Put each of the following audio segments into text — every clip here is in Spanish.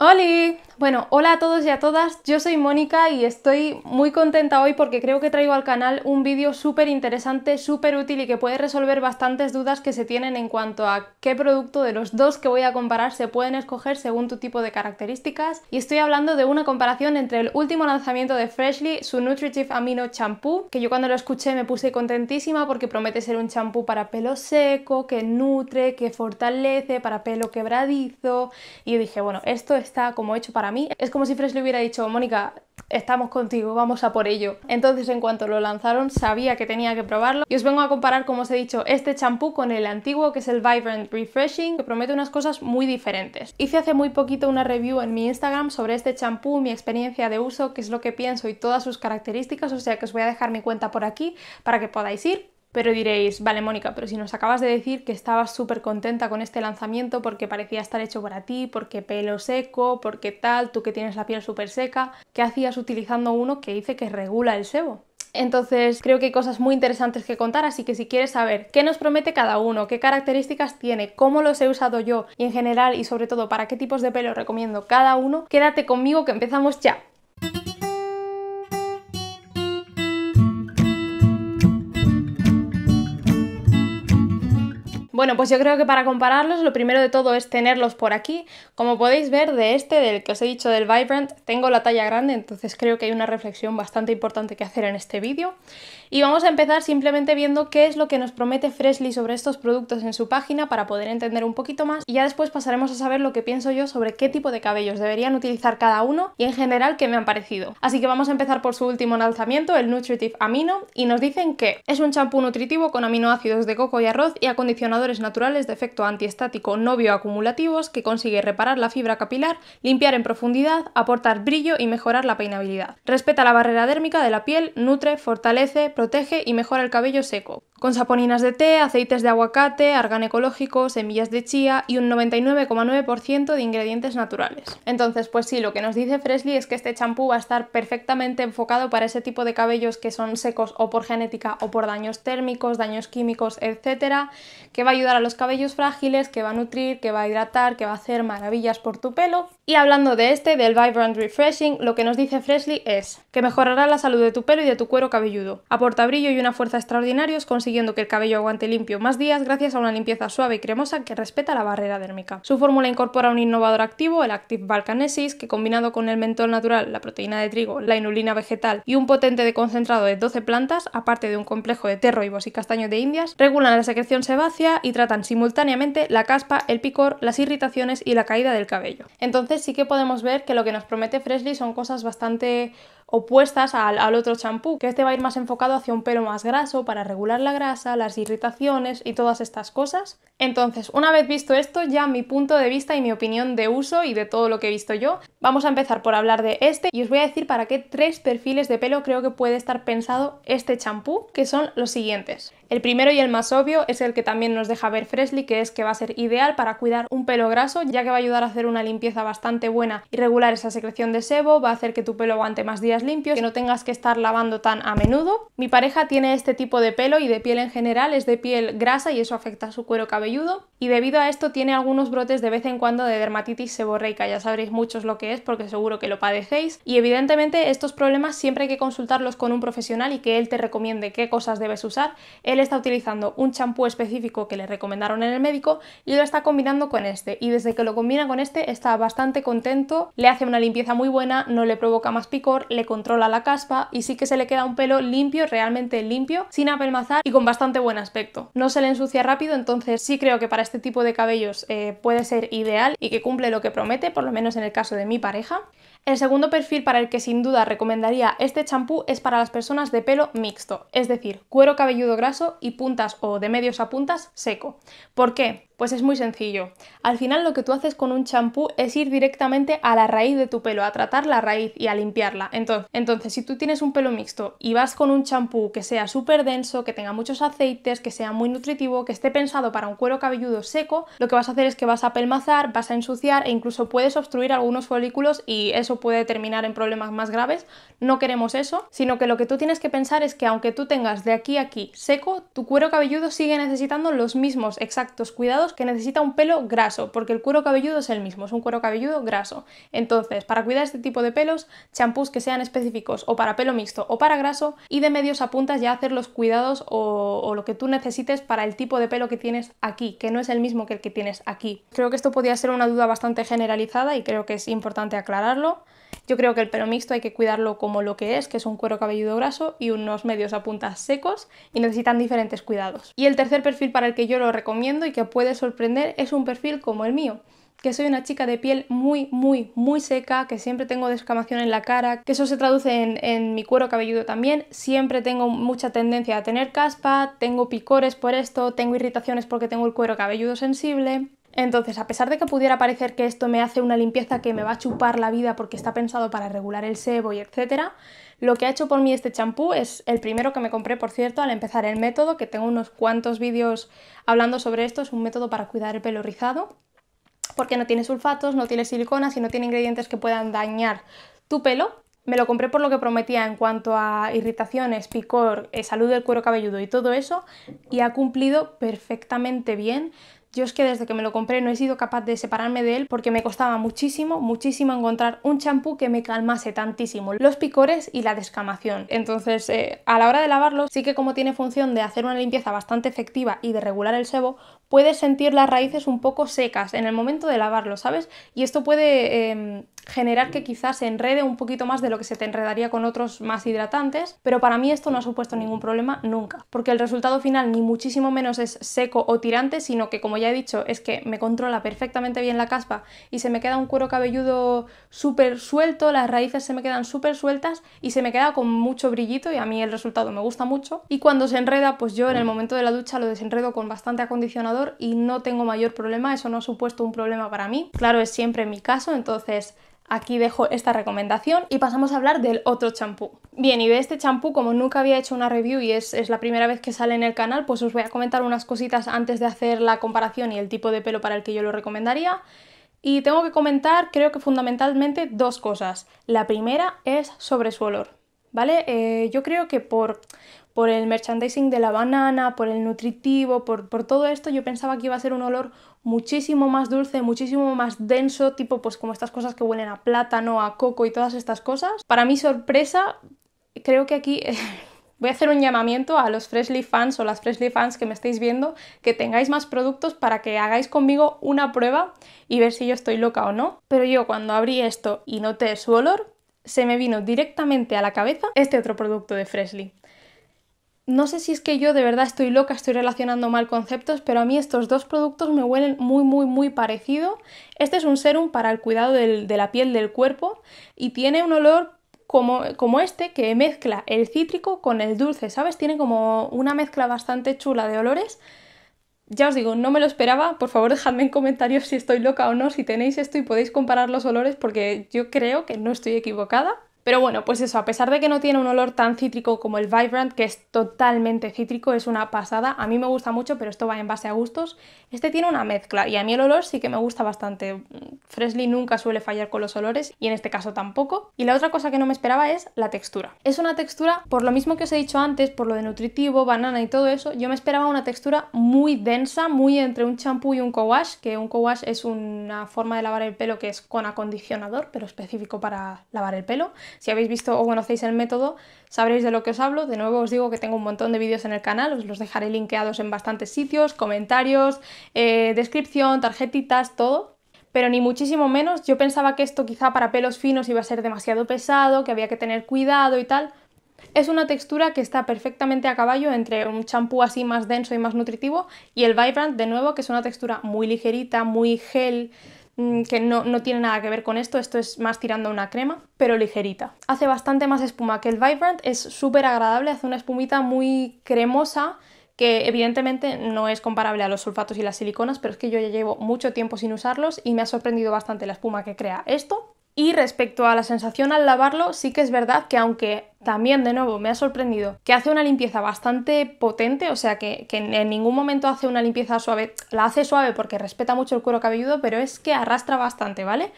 Olli! Bueno, hola a todos y a todas, yo soy Mónica y estoy muy contenta hoy porque creo que traigo al canal un vídeo súper interesante, súper útil y que puede resolver bastantes dudas que se tienen en cuanto a qué producto de los dos que voy a comparar se pueden escoger según tu tipo de características. Y estoy hablando de una comparación entre el último lanzamiento de Freshly, su Nutritive Amino Shampoo, que yo cuando lo escuché me puse contentísima porque promete ser un champú para pelo seco, que nutre, que fortalece, para pelo quebradizo. Y dije, bueno, esto está como hecho para mí. Es como si Fresh le hubiera dicho, Mónica, estamos contigo, vamos a por ello. Entonces, en cuanto lo lanzaron, sabía que tenía que probarlo. Y os vengo a comparar, como os he dicho, este champú con el antiguo, que es el Vibrant Refreshing, que promete unas cosas muy diferentes. Hice hace muy poquito una review en mi Instagram sobre este champú, mi experiencia de uso, qué es lo que pienso y todas sus características, o sea que os voy a dejar mi cuenta por aquí para que podáis ir pero diréis, vale Mónica, pero si nos acabas de decir que estabas súper contenta con este lanzamiento porque parecía estar hecho para ti, porque pelo seco, porque tal, tú que tienes la piel súper seca, ¿qué hacías utilizando uno que dice que regula el sebo? Entonces creo que hay cosas muy interesantes que contar, así que si quieres saber qué nos promete cada uno, qué características tiene, cómo los he usado yo y en general y sobre todo para qué tipos de pelo recomiendo cada uno, quédate conmigo que empezamos ya. Bueno, pues yo creo que para compararlos lo primero de todo es tenerlos por aquí. Como podéis ver de este, del que os he dicho del Vibrant, tengo la talla grande, entonces creo que hay una reflexión bastante importante que hacer en este vídeo. Y vamos a empezar simplemente viendo qué es lo que nos promete Freshly sobre estos productos en su página para poder entender un poquito más y ya después pasaremos a saber lo que pienso yo sobre qué tipo de cabellos deberían utilizar cada uno y en general qué me han parecido. Así que vamos a empezar por su último lanzamiento, el Nutritive Amino, y nos dicen que es un champú nutritivo con aminoácidos de coco y arroz y acondicionador naturales de efecto antiestático no bioacumulativos que consigue reparar la fibra capilar, limpiar en profundidad, aportar brillo y mejorar la peinabilidad. Respeta la barrera dérmica de la piel, nutre, fortalece, protege y mejora el cabello seco. Con saponinas de té, aceites de aguacate, argán ecológico, semillas de chía y un 99,9% de ingredientes naturales. Entonces, pues sí, lo que nos dice Fresley es que este champú va a estar perfectamente enfocado para ese tipo de cabellos que son secos o por genética o por daños térmicos, daños químicos, etcétera, que va ayudar a los cabellos frágiles, que va a nutrir, que va a hidratar, que va a hacer maravillas por tu pelo y hablando de este, del Vibrant Refreshing, lo que nos dice Freshly es que mejorará la salud de tu pelo y de tu cuero cabelludo. Aporta brillo y una fuerza extraordinarios, consiguiendo que el cabello aguante limpio más días gracias a una limpieza suave y cremosa que respeta la barrera dérmica. Su fórmula incorpora un innovador activo, el Active Balcanesis, que combinado con el mentol natural, la proteína de trigo, la inulina vegetal y un potente de concentrado de 12 plantas, aparte de un complejo de té, y castaño de indias, regulan la secreción sebácea y tratan simultáneamente la caspa, el picor, las irritaciones y la caída del cabello. Entonces, sí que podemos ver que lo que nos promete Freshly son cosas bastante opuestas al, otro champú, que este va a ir más enfocado hacia un pelo más graso para regular la grasa, las irritaciones y todas estas cosas. Entonces, una vez visto esto, ya mi punto de vista y mi opinión de uso y de todo lo que he visto yo, vamos a empezar por hablar de este y os voy a decir para qué tres perfiles de pelo creo que puede estar pensado este champú, que son los siguientes. El primero y el más obvio es el que también nos deja ver Fresley, que es que va a ser ideal para cuidar un pelo graso, ya que va a ayudar a hacer una limpieza bastante buena y regular esa secreción de sebo, va a hacer que tu pelo aguante más días limpios, que no tengas que estar lavando tan a menudo. Mi pareja tiene este tipo de pelo y de piel en general, es de piel grasa y eso afecta a su cuero cabelludo y debido a esto tiene algunos brotes de vez en cuando de dermatitis seborreica, ya sabréis muchos lo que es porque seguro que lo padecéis y evidentemente estos problemas siempre hay que consultarlos con un profesional y que él te recomiende qué cosas debes usar. Él está utilizando un champú específico que le recomendaron en el médico y lo está combinando con este y desde que lo combina con este está bastante contento, le hace una limpieza muy buena, no le provoca más picor, le controla la caspa y sí que se le queda un pelo limpio, realmente limpio, sin apelmazar y con bastante buen aspecto. No se le ensucia rápido, entonces sí creo que para este este tipo de cabellos eh, puede ser ideal y que cumple lo que promete, por lo menos en el caso de mi pareja. El segundo perfil para el que sin duda recomendaría este champú es para las personas de pelo mixto, es decir, cuero cabelludo graso y puntas o de medios a puntas seco. ¿Por qué? Pues es muy sencillo. Al final lo que tú haces con un champú es ir directamente a la raíz de tu pelo, a tratar la raíz y a limpiarla. Entonces, si tú tienes un pelo mixto y vas con un champú que sea súper denso, que tenga muchos aceites, que sea muy nutritivo, que esté pensado para un cuero cabelludo seco, lo que vas a hacer es que vas a pelmazar, vas a ensuciar e incluso puedes obstruir algunos folículos y es puede terminar en problemas más graves. No queremos eso, sino que lo que tú tienes que pensar es que aunque tú tengas de aquí a aquí seco, tu cuero cabelludo sigue necesitando los mismos exactos cuidados que necesita un pelo graso, porque el cuero cabelludo es el mismo, es un cuero cabelludo graso. Entonces, para cuidar este tipo de pelos, champús que sean específicos o para pelo mixto o para graso y de medios a puntas ya hacer los cuidados o, lo que tú necesites para el tipo de pelo que tienes aquí, que no es el mismo que el que tienes aquí. Creo que esto podría ser una duda bastante generalizada y creo que es importante aclararlo. Yo creo que el pelo mixto hay que cuidarlo como lo que es, que es un cuero cabelludo graso y unos medios a puntas secos y necesitan diferentes cuidados. Y el tercer perfil para el que yo lo recomiendo y que puede sorprender es un perfil como el mío que soy una chica de piel muy, muy, muy seca, que siempre tengo descamación en la cara, que eso se traduce en, en, mi cuero cabelludo también, siempre tengo mucha tendencia a tener caspa, tengo picores por esto, tengo irritaciones porque tengo el cuero cabelludo sensible. Entonces, a pesar de que pudiera parecer que esto me hace una limpieza que me va a chupar la vida porque está pensado para regular el sebo y etcétera, lo que ha hecho por mí este champú es el primero que me compré, por cierto, al empezar el método, que tengo unos cuantos vídeos hablando sobre esto, es un método para cuidar el pelo rizado, porque no tiene sulfatos, no tiene siliconas y no tiene ingredientes que puedan dañar tu pelo. Me lo compré por lo que prometía en cuanto a irritaciones, picor, eh, salud del cuero cabelludo y todo eso, y ha cumplido perfectamente bien. Yo es que desde que me lo compré no he sido capaz de separarme de él porque me costaba muchísimo, muchísimo encontrar un champú que me calmase tantísimo los picores y la descamación. Entonces, eh, a la hora de lavarlo, sí que como tiene función de hacer una limpieza bastante efectiva y de regular el sebo, puedes sentir las raíces un poco secas en el momento de lavarlo, ¿sabes? Y esto puede em, generar que quizás se enrede un poquito más de lo que se te enredaría con otros más hidratantes, pero para mí esto no ha supuesto ningún problema nunca, porque el resultado final ni muchísimo menos es seco o tirante, sino que como ya he dicho es que me controla perfectamente bien la caspa y se me queda un cuero cabelludo súper suelto, las raíces se me quedan súper sueltas y se me queda con mucho brillito y a mí el resultado me gusta mucho. Y cuando se enreda, pues yo en el momento de la ducha lo desenredo con bastante acondicionador y no tengo mayor problema, eso no ha supuesto un problema para mí. Claro, es siempre mi caso, entonces Aquí dejo esta recomendación y pasamos a hablar del otro champú. Bien, y de este champú, como nunca había hecho una review y es, es, la primera vez que sale en el canal, pues os voy a comentar unas cositas antes de hacer la comparación y el tipo de pelo para el que yo lo recomendaría. Y tengo que comentar, creo que fundamentalmente, dos cosas. La primera es sobre su olor. ¿vale? Eh, yo creo que por, el merchandising de la banana, por el nutritivo, por, por, todo esto, yo pensaba que iba a ser un olor muchísimo más dulce, muchísimo más denso, tipo pues como estas cosas que huelen a plátano, a coco y todas estas cosas. Para mi sorpresa, creo que aquí... Voy a hacer un llamamiento a los Freshly fans o las Freshly fans que me estáis viendo, que tengáis más productos para que hagáis conmigo una prueba y ver si yo estoy loca o no. Pero yo cuando abrí esto y noté su olor, se me vino directamente a la cabeza este otro producto de Freshly. No sé si es que yo de verdad estoy loca, estoy relacionando mal conceptos, pero a mí estos dos productos me huelen muy, muy, muy parecido. Este es un serum para el cuidado del, de la piel del cuerpo y tiene un olor como, como, este que mezcla el cítrico con el dulce, ¿sabes? Tiene como una mezcla bastante chula de olores ya os digo, no me lo esperaba. Por favor, dejadme en comentarios si estoy loca o no, si tenéis esto y podéis comparar los olores porque yo creo que no estoy equivocada. Pero bueno, pues eso, a pesar de que no tiene un olor tan cítrico como el Vibrant, que es totalmente cítrico, es una pasada. A mí me gusta mucho, pero esto va en base a gustos. Este tiene una mezcla y a mí el olor sí que me gusta bastante. Fresley nunca suele fallar con los olores y en este caso tampoco. Y la otra cosa que no me esperaba es la textura. Es una textura, por lo mismo que os he dicho antes, por lo de nutritivo, banana y todo eso, yo me esperaba una textura muy densa, muy entre un champú y un co-wash, que un co-wash es una forma de lavar el pelo que es con acondicionador, pero específico para lavar el pelo si habéis visto o conocéis el método, sabréis de lo que os hablo. De nuevo os digo que tengo un montón de vídeos en el canal, os los dejaré linkeados en bastantes sitios, comentarios, eh, descripción, tarjetitas, todo. Pero ni muchísimo menos, yo pensaba que esto quizá para pelos finos iba a ser demasiado pesado, que había que tener cuidado y tal. Es una textura que está perfectamente a caballo entre un champú así más denso y más nutritivo y el Vibrant de nuevo, que es una textura muy ligerita, muy gel, Mm, que no, tiene nada que ver con esto, esto es más tirando una crema, pero ligerita. Hace bastante más espuma que el Vibrant, es súper agradable, hace una espumita muy cremosa que evidentemente no es comparable a los sulfatos y las siliconas, pero es que yo ya llevo mucho tiempo sin usarlos y me ha sorprendido bastante la espuma que crea esto y respecto a la sensación al lavarlo, sí que es verdad que aunque también de nuevo me ha sorprendido que hace una limpieza bastante potente, o sea que, en ningún momento hace una limpieza suave, la hace suave porque respeta mucho el cuero cabelludo, pero es que arrastra bastante, ¿vale?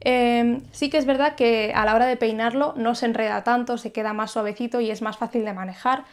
Em, sí que es verdad que a la hora de peinarlo no se enreda tanto, se queda más suavecito y es más fácil de manejar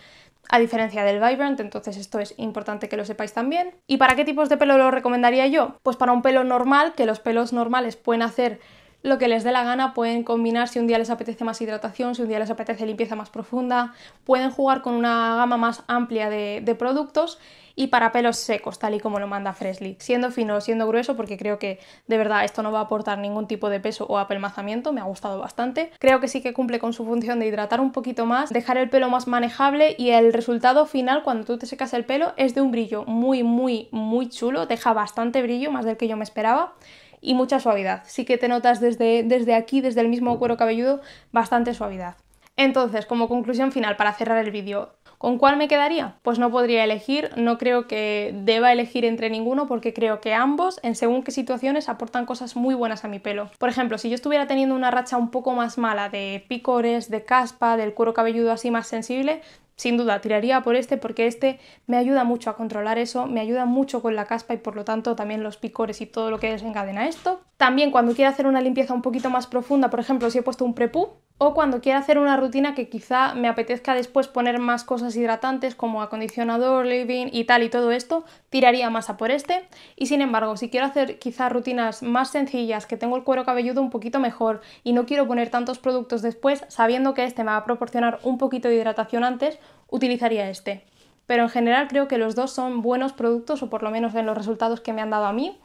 a diferencia del Vibrant, entonces esto es importante que lo sepáis también. ¿Y para qué tipos de pelo lo recomendaría yo? Pues para un pelo normal, que los pelos normales pueden hacer lo que les dé la gana, pueden combinar si un día les apetece más hidratación, si un día les apetece limpieza más profunda, pueden jugar con una gama más amplia de, productos y para pelos secos, tal y como lo manda Fresley. Siendo fino, o siendo grueso, porque creo que de verdad esto no va a aportar ningún tipo de peso o apelmazamiento, me ha gustado bastante. Creo que sí que cumple con su función de hidratar un poquito más, dejar el pelo más manejable y el resultado final cuando tú te secas el pelo es de un brillo muy, muy, muy chulo, deja bastante brillo, más del que yo me esperaba y mucha suavidad. Sí que te notas desde, desde aquí, desde el mismo cuero cabelludo, bastante suavidad. Entonces, como conclusión final, para cerrar el vídeo, ¿Con cuál me quedaría? Pues no podría elegir, no creo que deba elegir entre ninguno porque creo que ambos, en según qué situaciones, aportan cosas muy buenas a mi pelo. Por ejemplo, si yo estuviera teniendo una racha un poco más mala de picores, de caspa, del cuero cabelludo así más sensible, sin duda tiraría por este porque este me ayuda mucho a controlar eso, me ayuda mucho con la caspa y por lo tanto también los picores y todo lo que desencadena esto. También cuando quiera hacer una limpieza un poquito más profunda, por ejemplo, si he puesto un prepú, o cuando quiera hacer una rutina que quizá me apetezca después poner más cosas hidratantes como acondicionador, living y tal y todo esto, tiraría masa por este. Y sin embargo, si quiero hacer quizá rutinas más sencillas, que tengo el cuero cabelludo un poquito mejor y no quiero poner tantos productos después, sabiendo que este me va a proporcionar un poquito de hidratación antes, utilizaría este. Pero en general creo que los dos son buenos productos o por lo menos en los resultados que me han dado a mí.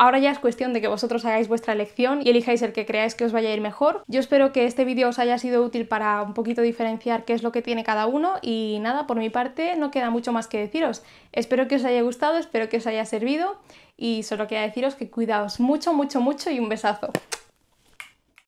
Ahora ya es cuestión de que vosotros hagáis vuestra elección y elijáis el que creáis que os vaya a ir mejor. Yo espero que este vídeo os haya sido útil para un poquito diferenciar qué es lo que tiene cada uno y nada, por mi parte no queda mucho más que deciros. Espero que os haya gustado, espero que os haya servido y solo queda deciros que cuidaos mucho, mucho, mucho y un besazo.